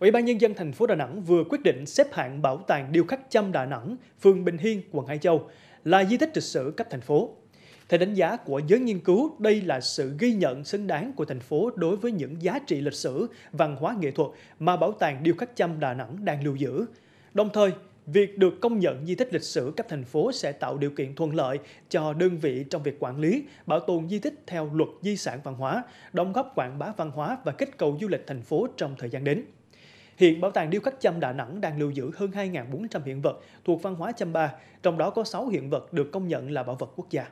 Ủy ban Nhân dân thành phố Đà Nẵng vừa quyết định xếp hạng Bảo tàng Điêu khắc Chăm Đà Nẵng, phường Bình Hiên, quận Hải Châu là di tích lịch sử cấp thành phố. Theo đánh giá của giới nghiên cứu, đây là sự ghi nhận xứng đáng của thành phố đối với những giá trị lịch sử, văn hóa nghệ thuật mà Bảo tàng Điêu khắc Chăm Đà Nẵng đang lưu giữ. Đồng thời, việc được công nhận di tích lịch sử cấp thành phố sẽ tạo điều kiện thuận lợi cho đơn vị trong việc quản lý, bảo tồn di tích theo luật di sản văn hóa, đóng góp quảng bá văn hóa và kích cầu du lịch thành phố trong thời gian đến. Hiện Bảo tàng Điêu khắc Chăm Đà Nẵng đang lưu giữ hơn 2.400 hiện vật thuộc văn hóa Chăm Ba, trong đó có 6 hiện vật được công nhận là bảo vật quốc gia.